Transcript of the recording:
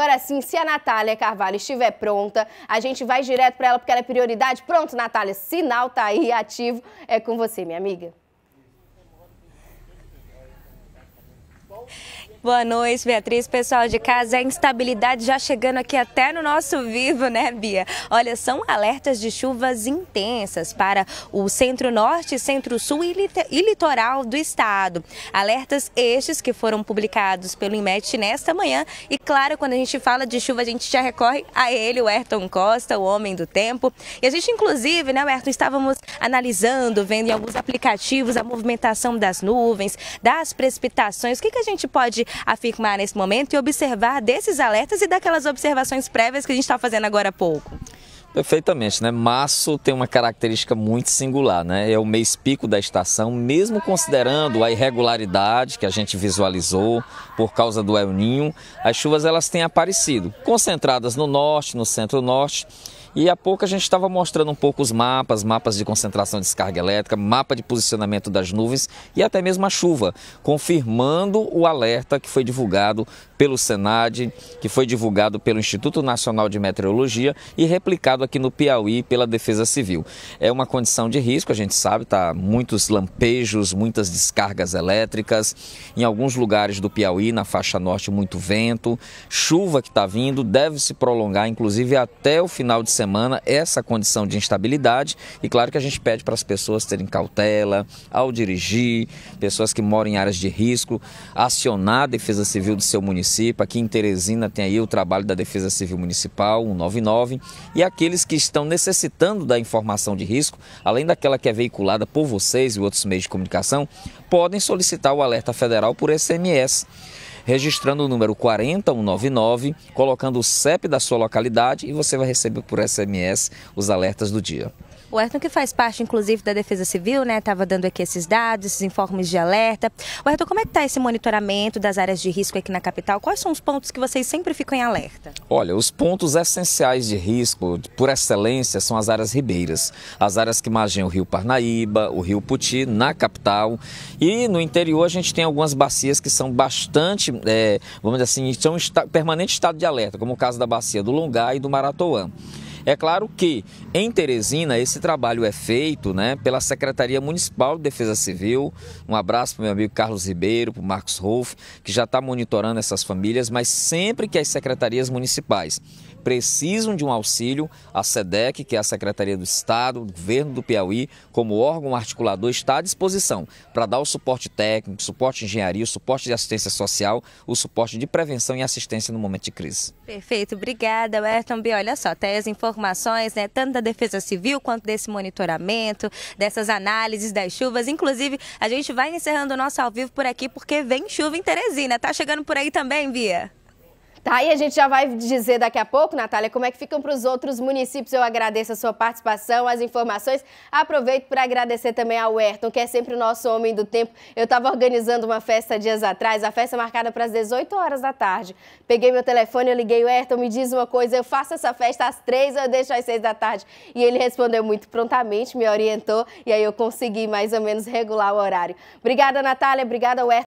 Agora sim, se a Natália Carvalho estiver pronta, a gente vai direto para ela porque ela é prioridade. Pronto, Natália, sinal tá aí ativo. É com você, minha amiga. Boa noite, Beatriz. Pessoal de casa, a instabilidade já chegando aqui até no nosso vivo, né, Bia? Olha, são alertas de chuvas intensas para o centro-norte, centro-sul e litoral do estado. Alertas estes que foram publicados pelo IMET nesta manhã. E claro, quando a gente fala de chuva, a gente já recorre a ele, o Ayrton Costa, o homem do tempo. E a gente, inclusive, né, Ayrton, estávamos analisando, vendo em alguns aplicativos a movimentação das nuvens, das precipitações. O que, que a gente pode afirmar nesse momento e observar desses alertas e daquelas observações prévias que a gente está fazendo agora há pouco? Perfeitamente, né? Março tem uma característica muito singular, né? É o mês pico da estação, mesmo considerando a irregularidade que a gente visualizou por causa do El Ninho, as chuvas elas têm aparecido, concentradas no norte, no centro-norte. E há pouco a gente estava mostrando um pouco os mapas, mapas de concentração de descarga elétrica, mapa de posicionamento das nuvens e até mesmo a chuva, confirmando o alerta que foi divulgado pelo Senad, que foi divulgado pelo Instituto Nacional de Meteorologia e replicado aqui no Piauí pela Defesa Civil. É uma condição de risco, a gente sabe, tá muitos lampejos, muitas descargas elétricas, em alguns lugares do Piauí, na faixa norte, muito vento, chuva que está vindo, deve se prolongar inclusive até o final de semana essa condição de instabilidade e claro que a gente pede para as pessoas terem cautela ao dirigir, pessoas que moram em áreas de risco, acionar a Defesa Civil do seu município. Aqui em Teresina tem aí o trabalho da Defesa Civil Municipal, 199, e aqueles que estão necessitando da informação de risco, além daquela que é veiculada por vocês e outros meios de comunicação, podem solicitar o alerta federal por SMS registrando o número 40199, colocando o CEP da sua localidade e você vai receber por SMS os alertas do dia. O Ayrton que faz parte, inclusive, da Defesa Civil, né? Estava dando aqui esses dados, esses informes de alerta. O Ayrton, como é que está esse monitoramento das áreas de risco aqui na capital? Quais são os pontos que vocês sempre ficam em alerta? Olha, os pontos essenciais de risco, por excelência, são as áreas ribeiras. As áreas que margem o Rio Parnaíba, o Rio Puti, na capital. E no interior a gente tem algumas bacias que são bastante, é, vamos dizer assim, são em permanente estado de alerta, como o caso da bacia do Longá e do Maratoã. É claro que em Teresina esse trabalho é feito né, pela Secretaria Municipal de Defesa Civil. Um abraço para o meu amigo Carlos Ribeiro, para o Marcos Rolf, que já está monitorando essas famílias, mas sempre que as secretarias municipais precisam de um auxílio, a SEDEC, que é a Secretaria do Estado, do Governo do Piauí, como órgão articulador, está à disposição para dar o suporte técnico, suporte de engenharia, o suporte de assistência social, o suporte de prevenção e assistência no momento de crise. Perfeito, obrigada, Ayrton Olha só, até as informações informações, né, tanto da Defesa Civil quanto desse monitoramento, dessas análises das chuvas. Inclusive, a gente vai encerrando o nosso ao vivo por aqui porque vem chuva em Teresina. Tá chegando por aí também, Bia? Tá, e a gente já vai dizer daqui a pouco, Natália, como é que ficam para os outros municípios. Eu agradeço a sua participação, as informações. Aproveito para agradecer também ao Ayrton, que é sempre o nosso homem do tempo. Eu estava organizando uma festa dias atrás, a festa marcada para as 18 horas da tarde. Peguei meu telefone, eu liguei o Ayrton, me diz uma coisa, eu faço essa festa às 3 ou eu deixo às 6 da tarde? E ele respondeu muito prontamente, me orientou, e aí eu consegui mais ou menos regular o horário. Obrigada, Natália, obrigada, Ayrton.